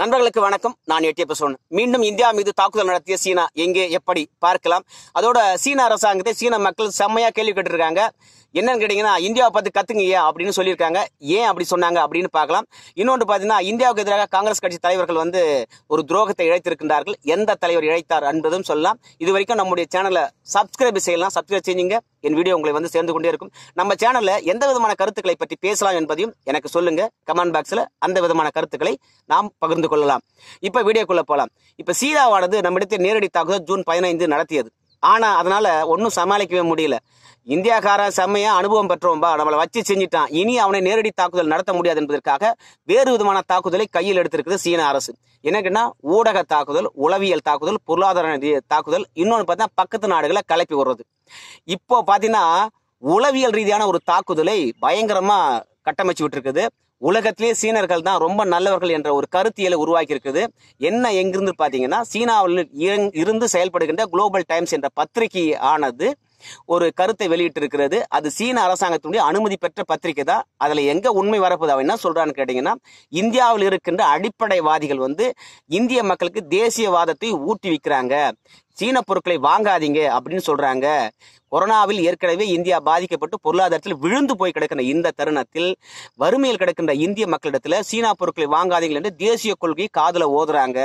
நண்பர்களுக்கு வணக்கம் நான் எட்டிய பசோன் மீண்டும் இந்தியா மீது தாக்குதல் நடத்திய சீனா எங்கே எப்படி பார்க்கலாம் அதோட சீன அரசாங்கத்தை சீன மக்கள் செம்மையா கேள்வி கேட்டிருக்காங்க என்னன்னு கேட்டீங்கன்னா இந்தியாவை பார்த்து கத்துங்க அப்படின்னு சொல்லியிருக்காங்க ஏன் அப்படி சொன்னாங்க அப்படின்னு பார்க்கலாம் இன்னொன்று பார்த்தீங்கன்னா இந்தியாவுக்கு எதிராக காங்கிரஸ் கட்சி தலைவர்கள் வந்து ஒரு துரோகத்தை இழைத்திருக்கின்றார்கள் எந்த தலைவர் இழைத்தார் என்பதும் சொல்லலாம் இது வரைக்கும் நம்முடைய சேனலை சப்ஸ்கிரைப் செய்யலாம் சப்ஸ்கிரைப் செஞ்சீங்க என் வீடியோ உங்களை வந்து சேர்ந்து கொண்டே இருக்கும் நம்ம சேனல்ல எந்த விதமான கருத்துக்களை பற்றி பேசலாம் என்பதையும் எனக்கு சொல்லுங்க கமெண்ட் பாக்ஸ்ல அந்த விதமான கருத்துக்களை நாம் பகிர்ந்து கொள்ளலாம் இப்ப வீடியோக்குள்ள போலாம் இப்ப சீதாவானது நம்மிடத்தை நேரடி தாக்குதல் ஜூன் பதினைந்து நடத்தியது ஆனா அதனால ஒன்றும் சமாளிக்கவே முடியல இந்தியாக்காரன் செம்மைய அனுபவம் பெற்றோம்பா நம்மளை வச்சு செஞ்சிட்டான் இனி அவனை நேரடி தாக்குதல் நடத்த முடியாது என்பதற்காக வேறு விதமான தாக்குதலை கையில் எடுத்திருக்கிறது சீன அரசு என்னக்குன்னா ஊடக தாக்குதல் உளவியல் தாக்குதல் பொருளாதார தாக்குதல் இன்னொன்று பார்த்தா பக்கத்து நாடுகளை கலப்பி விடுறது இப்போ பார்த்தீங்கன்னா உளவியல் ரீதியான ஒரு தாக்குதலை பயங்கரமாக கட்டமைச்சு விட்டுருக்குது உலகத்திலே சீனர்கள் தான் ரொம்ப நல்லவர்கள் என்ற ஒரு கருத்தியலை உருவாக்கி இருக்குது என்ன எங்கிருந்து பார்த்தீங்கன்னா சீனாவில் இருந்து செயல்படுகின்ற குளோபல் டைம்ஸ் என்ற பத்திரிகை ஆனது ஒரு கருத்தை வெளியிட்டு இருக்கிறது அது சீன அரசாங்கத்தினுடைய அனுமதி பெற்ற பத்திரிகை தான் அதில் எங்கே உண்மை வரப்போது அவன் என்ன சொல்கிறான்னு கேட்டீங்கன்னா இந்தியாவில் இருக்கின்ற அடிப்படைவாதிகள் வந்து இந்திய மக்களுக்கு தேசியவாதத்தை ஊட்டி வைக்கிறாங்க சீன பொருட்களை வாங்காதீங்க அப்படின்னு சொல்றாங்க கொரோனாவில் ஏற்கனவே இந்தியா பாதிக்கப்பட்டு பொருளாதாரத்தில் விழுந்து போய் கிடக்கிற இந்த தருணத்தில் வறுமையில் கிடக்கின்ற இந்திய மக்களிடத்துல சீனா பொருட்களை வாங்காதீங்க என்று தேசிய கொள்கை காதல ஓதுறாங்க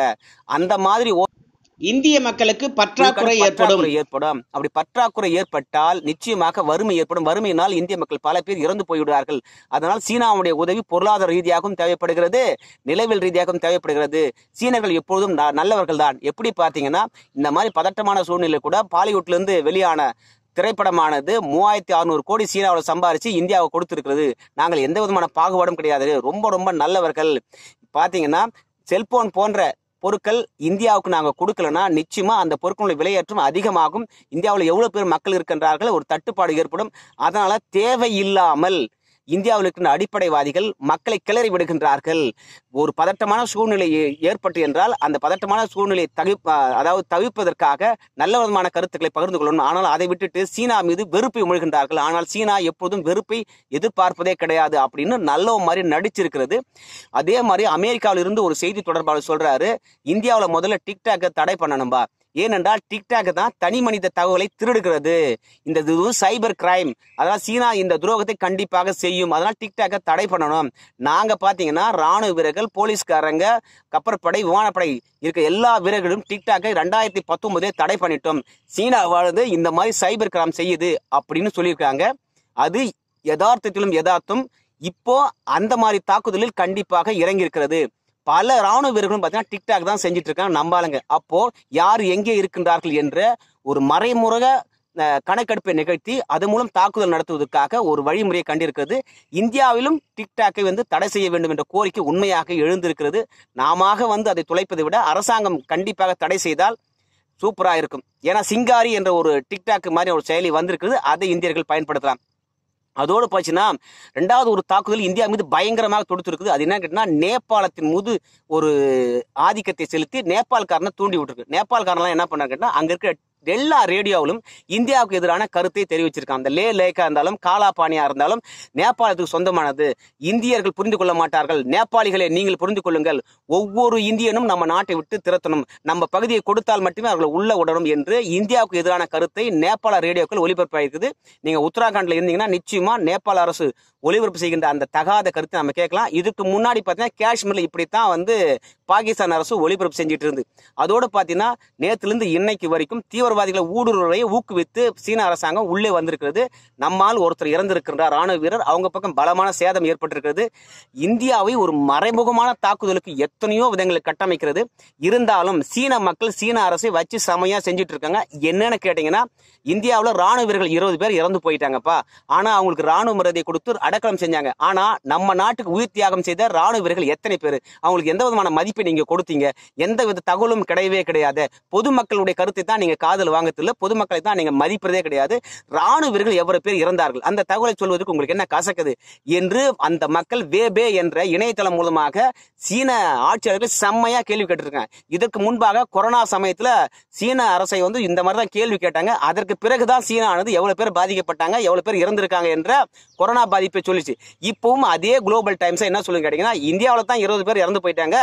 அந்த மாதிரி இந்திய மக்களுக்கு பற்றாக்குறை ஏற்படும் ஏற்படும் அப்படி பற்றாக்குறை ஏற்பட்டால் நிச்சயமாக வறுமை ஏற்படும் வறுமையினால் இந்திய மக்கள் பல பேர் இறந்து போய்விடுவார்கள் அதனால் சீனாவுடைய உதவி பொருளாதார ரீதியாகவும் தேவைப்படுகிறது நிலவில் ரீதியாகவும் தேவைப்படுகிறது சீனர்கள் எப்பொழுதும் நல்லவர்கள் தான் எப்படி பார்த்தீங்கன்னா இந்த மாதிரி பதட்டமான சூழ்நிலை கூட பாலிவுட்லேருந்து வெளியான திரைப்படமானது மூவாயிரத்தி அறுநூறு கோடி சீனாவில் சம்பாரிச்சு இந்தியாவை கொடுத்துருக்கிறது நாங்கள் எந்த விதமான பாகுபாடும் கிடையாது ரொம்ப ரொம்ப நல்லவர்கள் பார்த்தீங்கன்னா செல்போன் போன்ற பொருட்கள் இந்தியாவுக்கு நாங்கள் கொடுக்கலன்னா நிச்சயமாக அந்த பொருட்களுடைய விலையேற்றம் அதிகமாகும் இந்தியாவில் எவ்வளோ பேர் மக்கள் இருக்கின்றார்கள் ஒரு தட்டுப்பாடு ஏற்படும் அதனால் தேவையில்லாமல் இந்தியாவில் இருக்கின்ற அடிப்படைவாதிகள் மக்களை கிளறி விடுகின்றார்கள் ஒரு பதட்டமான சூழ்நிலை ஏற்பட்டு என்றால் அந்த பதட்டமான சூழ்நிலையை தவி அதாவது தவிர்ப்பதற்காக நல்ல விதமான கருத்துக்களை பகிர்ந்து கொள்ளணும் ஆனால் அதை விட்டுட்டு சீனா மீது வெறுப்பை உமிழ்கின்றார்கள் ஆனால் சீனா எப்போதும் வெறுப்பை எதிர்பார்ப்பதே கிடையாது அப்படின்னு நல்ல மாதிரி நடிச்சிருக்கிறது அதே மாதிரி அமெரிக்காவில் இருந்து ஒரு செய்தி தொடர்பாளர் சொல்றாரு இந்தியாவில் முதல்ல டிக்டாக்கை தடை பண்ணணும்பா ஏனென்றால் டிக்டாக் தான் தனி மனித தகவலை திருடுகிறது இந்த இது சைபர் கிரைம் அதனால் சீனா இந்த துரோகத்தை கண்டிப்பாக செய்யும் அதனால் டிக்டாக்கை தடை பண்ணணும் நாங்கள் பார்த்தீங்கன்னா ராணுவ வீரர்கள் போலீஸ்காரங்க கப்பற்படை விமானப்படை இருக்க எல்லா வீரர்களும் டிக்டாக்கை ரெண்டாயிரத்தி பத்தொன்பதே தடை பண்ணிட்டோம் சீனா வாழ்ந்து இந்த மாதிரி சைபர் கிரைம் செய்யுது அப்படின்னு சொல்லியிருக்காங்க அது யதார்த்தத்திலும் யதார்த்தம் இப்போ அந்த மாதிரி தாக்குதலில் கண்டிப்பாக இறங்கியிருக்கிறது பல ராணுவ வீரர்களும் பார்த்தீங்கன்னா டிக்டாக் தான் செஞ்சுட்டு இருக்காங்க நம்பாளுங்க அப்போ யார் எங்கே இருக்கின்றார்கள் என்ற ஒரு மறைமுறக கணக்கெடுப்பை நிகழ்த்தி அதன் மூலம் தாக்குதல் நடத்துவதற்காக ஒரு வழிமுறையை கண்டிருக்கிறது இந்தியாவிலும் டிக்டாக்கை வந்து தடை செய்ய வேண்டும் என்ற கோரிக்கை உண்மையாக எழுந்திருக்கிறது நாம வந்து அதை துளைப்பதை விட அரசாங்கம் கண்டிப்பாக தடை செய்தால் சூப்பராக இருக்கும் ஏன்னா சிங்காரி என்ற ஒரு டிக்டாக் மாதிரி ஒரு செயலி வந்திருக்கிறது அதை இந்தியர்கள் பயன்படுத்தலாம் அதோடு போச்சுன்னா ரெண்டாவது ஒரு தாக்குதல் இந்தியா மீது பயங்கரமாக தொடுத்திருக்குது அது என்ன கேட்டால் நேபாளத்தின் மீது ஒரு ஆதிக்கத்தை செலுத்தி நேபாள்காரனை தூண்டி விட்டுருக்கு நேபாள்காரன்லாம் என்ன பண்ணாங்க கேட்டால் அங்கே இருக்க எல்லா ரேடியோவிலும் இந்தியாவுக்கு எதிரான கருத்தை தெரிவிச்சிருக்காங்க அந்த லே லேக்கா இருந்தாலும் காலாபானியா இருந்தாலும் நேபாளத்துக்கு சொந்தமானது இந்தியர்கள் புரிந்து கொள்ள மாட்டார்கள் நேபாளிகளை நீங்கள் புரிந்து கொள்ளுங்கள் ஒவ்வொரு இந்தியனும் நம்ம நாட்டை விட்டு திரத்தணும் நம்ம பகுதியை கொடுத்தால் மட்டுமே அவர்களை உள்ள உடனும் என்று இந்தியாவுக்கு எதிரான கருத்தை நேபாள ரேடியோக்கள் ஒலிபரப்பாயிருக்குது நீங்க உத்தராகண்ட்ல இருந்தீங்கன்னா நிச்சயமா நேபாள அரசு ஒலிபரப்பு செய்கின்ற அந்த தகாத கருத்தை நம்ம கேட்கலாம் இதுக்கு முன்னாடி பார்த்தீங்கன்னா காஷ்மீர்ல இப்படித்தான் வந்து பாகிஸ்தான் அரசு ஒலிபரப்பு செஞ்சுட்டு இருந்து அதோடு பார்த்தீங்கன்னா நேற்றுலேருந்து இன்னைக்கு வரைக்கும் தீவிர தீவிரவாதிகளை ஊடுருவை ஊக்குவித்து சீன அரசாங்கம் உள்ளே வந்திருக்கிறது நம்மால் ஒருத்தர் இறந்திருக்கின்றார் ராணுவ வீரர் அவங்க பக்கம் பலமான சேதம் ஏற்பட்டிருக்கிறது இந்தியாவை ஒரு மறைமுகமான தாக்குதலுக்கு எத்தனையோ விதங்களை கட்டமைக்கிறது இருந்தாலும் சீன மக்கள் சீன அரசை வச்சு செமையா செஞ்சுட்டு இருக்காங்க என்னன்னு கேட்டீங்கன்னா இந்தியாவில் ராணுவ வீரர்கள் இருபது பேர் இறந்து போயிட்டாங்கப்பா ஆனா அவங்களுக்கு ராணுவ மரியாதை கொடுத்து அடக்கலம் செஞ்சாங்க ஆனா நம்ம நாட்டுக்கு உயிர் தியாகம் செய்த ராணுவ வீரர்கள் எத்தனை பேர் அவங்களுக்கு எந்த விதமான மதிப்பை நீங்க கொடுத்தீங்க எந்த வித தகவலும் கிடையவே கிடையாது பொதுமக்களுடைய கருத்தை தான் நீங்க காதல் தாக்குதல் வாங்கத்தில் பொதுமக்களை தான் நீங்க மதிப்பதே கிடையாது ராணுவ வீரர்கள் எவ்வளவு பேர் இறந்தார்கள் அந்த தகவலை சொல்வதற்கு உங்களுக்கு என்ன கசக்குது என்று அந்த மக்கள் வேபே என்ற இணையதளம் மூலமாக சீன ஆட்சியாளர்கள் செம்மையா கேள்வி கேட்டிருக்காங்க இதற்கு முன்பாக கொரோனா சமயத்தில் சீன அரசை வந்து இந்த மாதிரி தான் கேள்வி கேட்டாங்க அதற்கு பிறகுதான் சீனானது எவ்வளவு பேர் பாதிக்கப்பட்டாங்க எவ்வளவு பேர் இறந்திருக்காங்க என்ற கொரோனா பாதிப்பை சொல்லிச்சு இப்பவும் அதே குளோபல் டைம்ஸ் என்ன சொல்லுங்க கேட்டீங்கன்னா இந்தியாவில் தான் இருபது பேர் இறந்து போயிட்டாங்க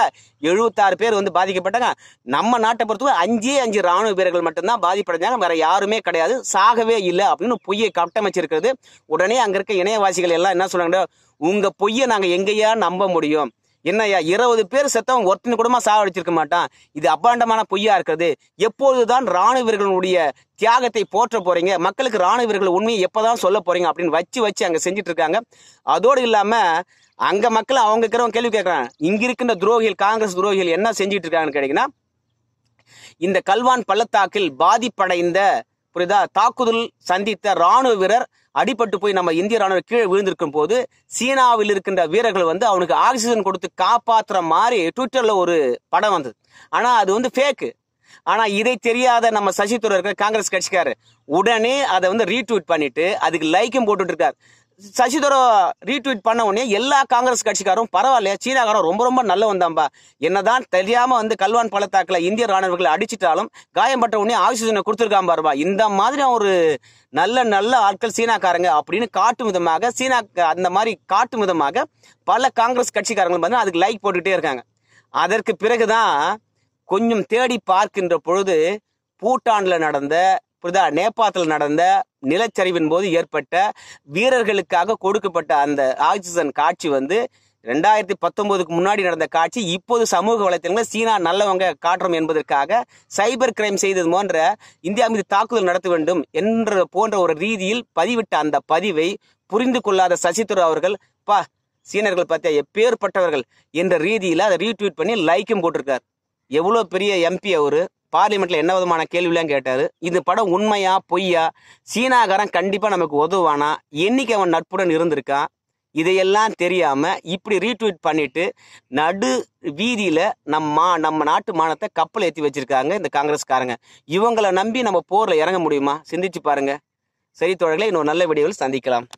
எழுபத்தாறு பேர் வந்து பாதிக்கப்பட்டாங்க நம்ம நாட்டை பொறுத்தவரை அஞ்சே அஞ்சு ராணுவ வீரர்கள் மட்டும்தான் பாதிப்படைஞ்சாங்க வேற யாருமே கிடையாது சாகவே இல்லை அப்படின்னு பொய்யை கட்டமைச்சிருக்கிறது உடனே அங்க இருக்க இணையவாசிகள் எல்லாம் என்ன சொல்றாங்க உங்க பொய்யை நாங்க எங்கேயா நம்ப முடியும் என்னையா இருபது பேர் செத்தவன் ஒருத்தன் கூடமா சாவடிச்சிருக்க மாட்டான் இது அபாண்டமான பொய்யா இருக்கிறது எப்போதுதான் ராணுவ தியாகத்தை போற்ற போறீங்க மக்களுக்கு ராணுவர்கள் உண்மையை எப்பதான் சொல்ல போறீங்க அப்படின்னு வச்சு வச்சு அங்க செஞ்சுட்டு இருக்காங்க அதோடு இல்லாம அங்க மக்கள் அவங்க இருக்கிறவங்க கேள்வி கேட்கறாங்க இங்க இருக்கின்ற துரோகிகள் காங்கிரஸ் துரோகிகள் என்ன செஞ்சுட்டு இருக்காங்கன்னு கேட்டீங்கன்னா இந்த கல்வான் பள்ளத்தாக்கில் பாதிப்படைந்த புரியுதா தாக்குதல் சந்தித்த ராணுவ வீரர் அடிபட்டு போய் நம்ம இந்திய ராணுவ கீழே விழுந்திருக்கும் போது சீனாவில் இருக்கின்ற வீரர்கள் வந்து அவனுக்கு ஆக்சிஜன் கொடுத்து காப்பாத்துற மாதிரி ட்விட்டர்ல ஒரு படம் வந்தது ஆனா அது வந்து ஃபேக்கு ஆனா இதை தெரியாத நம்ம சசி இருக்கிற காங்கிரஸ் கட்சிக்காரு உடனே அதை வந்து ரீட்வீட் பண்ணிட்டு அதுக்கு லைக்கும் போட்டுட்டு இருக்காரு சசிதரோ ரீட்வீட் பண்ண உடனே எல்லா காங்கிரஸ் கட்சிக்காரும் பரவாயில்லையா சீனாக்காரன் ரொம்ப ரொம்ப நல்ல வந்தாம்பா என்னதான் தெரியாம வந்து கல்வான் பள்ளத்தாக்கில் இந்திய ராணுவர்களை அடிச்சிட்டாலும் காயம்பட்ட உடனே ஆக்சிஜனை கொடுத்துருக்கான் இந்த மாதிரி ஒரு நல்ல நல்ல ஆட்கள் சீனாக்காரங்க அப்படின்னு காட்டும் விதமாக சீனா அந்த மாதிரி காட்டும் விதமாக பல காங்கிரஸ் கட்சிக்காரங்க வந்து அதுக்கு லைக் போட்டுக்கிட்டே இருக்காங்க அதற்கு பிறகுதான் கொஞ்சம் தேடி பார்க்கின்ற பொழுது பூட்டான்ல நடந்த புரிதா நேபாத்தில் நடந்த நிலச்சரிவின் போது ஏற்பட்ட வீரர்களுக்காக கொடுக்கப்பட்ட அந்த ஆக்சிஜன் காட்சி வந்து ரெண்டாயிரத்தி பத்தொன்பதுக்கு முன்னாடி நடந்த காட்சி இப்போது சமூக வலைத்தளங்களில் சீனா நல்லவங்க காட்டுறோம் என்பதற்காக சைபர் கிரைம் செய்தது போன்ற இந்தியா மீது தாக்குதல் நடத்த வேண்டும் என்ற போன்ற ஒரு ரீதியில் பதிவிட்ட அந்த பதிவை புரிந்து கொள்ளாத சசிதர் அவர்கள் பா சீனர்கள் பார்த்தியா எப்பேற்பட்டவர்கள் என்ற ரீதியில் அதை ரீட்வீட் பண்ணி லைக்கும் போட்டிருக்கார் எவ்வளோ பெரிய எம்பி அவரு பார்லிமெண்ட்ல என்ன விதமான கேள்விலாம் கேட்டாரு இந்த படம் உண்மையா பொய்யா சீனாக்காரன் கண்டிப்பா நமக்கு உதவானா என்னைக்கு அவன் நட்புடன் இருந்திருக்கான் இதையெல்லாம் தெரியாம இப்படி ரீட்வீட் பண்ணிட்டு நடு வீதியில நம்ம மா நம்ம நாட்டு மானத்தை கப்பல் ஏற்றி வச்சிருக்காங்க இந்த காங்கிரஸ்காரங்க இவங்களை நம்பி நம்ம போர்ல இறங்க முடியுமா சிந்திச்சு பாருங்க சரி தோழர்களை இன்னொரு நல்ல வீடியோவில் சந்திக்கலாம்